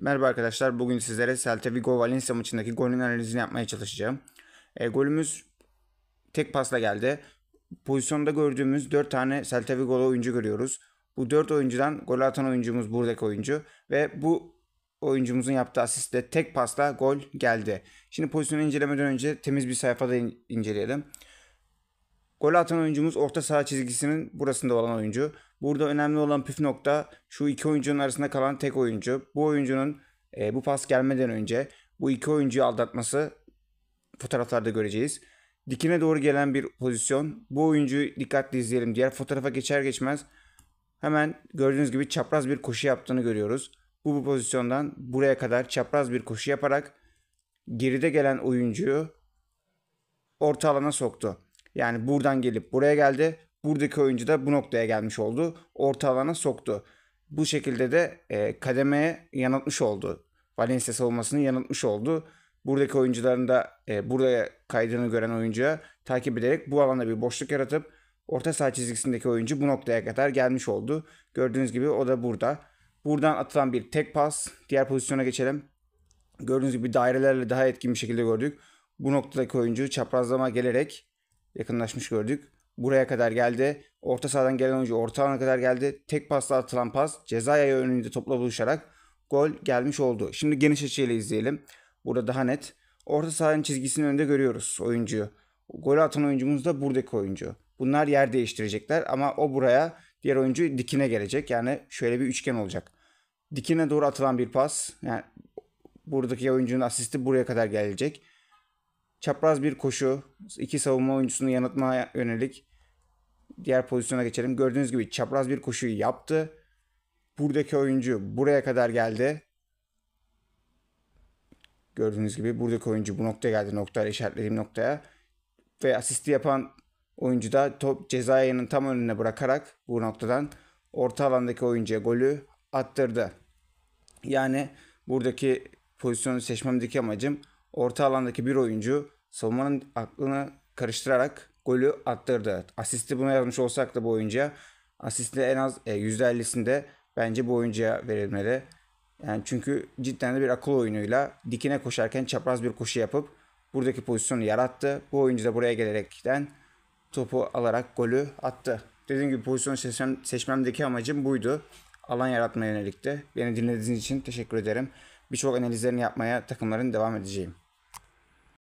Merhaba arkadaşlar. Bugün sizlere Celta Vigo Valencia maçındaki golün analizini yapmaya çalışacağım. E, golümüz tek pasla geldi. Pozisyonda gördüğümüz 4 tane Celta Vigo'lu oyuncu görüyoruz. Bu 4 oyuncudan gol atan oyuncumuz buradaki oyuncu ve bu oyuncumuzun yaptığı asistle tek pasla gol geldi. Şimdi pozisyonu incelemeden önce temiz bir sayfada inceleyelim. Gol atan oyuncumuz orta saha çizgisinin burasında olan oyuncu. Burada önemli olan püf nokta şu iki oyuncunun arasında kalan tek oyuncu. Bu oyuncunun e, bu pas gelmeden önce bu iki oyuncuyu aldatması fotoğraflarda göreceğiz. Dikine doğru gelen bir pozisyon. Bu oyuncuyu dikkatli izleyelim. Diğer fotoğrafa geçer geçmez hemen gördüğünüz gibi çapraz bir koşu yaptığını görüyoruz. Bu, bu pozisyondan buraya kadar çapraz bir koşu yaparak geride gelen oyuncuyu orta alana soktu. Yani buradan gelip buraya geldi. Buradaki oyuncu da bu noktaya gelmiş oldu. Orta alana soktu. Bu şekilde de e, kademeye yanıltmış oldu. Valencia savunmasını yanıltmış oldu. Buradaki oyuncuların da e, buraya kaydığını gören oyuncuya takip ederek bu alanda bir boşluk yaratıp orta saha çizgisindeki oyuncu bu noktaya kadar gelmiş oldu. Gördüğünüz gibi o da burada. Buradan atılan bir tek pas. Diğer pozisyona geçelim. Gördüğünüz gibi dairelerle daha etkin bir şekilde gördük. Bu noktadaki oyuncu çaprazlama gelerek yakınlaşmış gördük. Buraya kadar geldi. Orta sahadan gelen oyuncu orta alana kadar geldi. Tek pasla atılan pas ceza yayı önünde topla buluşarak gol gelmiş oldu. Şimdi geniş açıyla izleyelim. Burada daha net. Orta sahanın çizgisinin önünde görüyoruz oyuncuyu. Gol atan oyuncumuz da buradaki oyuncu. Bunlar yer değiştirecekler ama o buraya diğer oyuncu dikine gelecek. Yani şöyle bir üçgen olacak. Dikine doğru atılan bir pas. Yani buradaki oyuncunun asisti buraya kadar gelecek çapraz bir koşu, iki savunma oyuncusunu yanıtmaya yönelik diğer pozisyona geçelim. Gördüğünüz gibi çapraz bir koşuyu yaptı. Buradaki oyuncu buraya kadar geldi. Gördüğünüz gibi buradaki oyuncu bu noktaya geldi. Noktayla işaretlediğim noktaya. Ve asisti yapan oyuncu da top cezayenin tam önüne bırakarak bu noktadan orta alandaki oyuncuya golü attırdı. Yani buradaki pozisyonu seçmemdeki amacım orta alandaki bir oyuncu savunmanın aklını karıştırarak golü attırdı. Asisti buna yazmış olsak da bu oyuncuya asisti en az %50'sinde e, bence bu oyuncuya verilmeli. Yani çünkü cidden de bir akıl oyunuyla dikine koşarken çapraz bir koşu yapıp buradaki pozisyonu yarattı. Bu oyuncu da buraya gelerekten topu alarak golü attı. Dediğim gibi pozisyon seçmem, seçmemdeki amacım buydu. Alan yaratma yönelikti. Beni dinlediğiniz için teşekkür ederim birçok analizlerini yapmaya takımların devam edeceğim.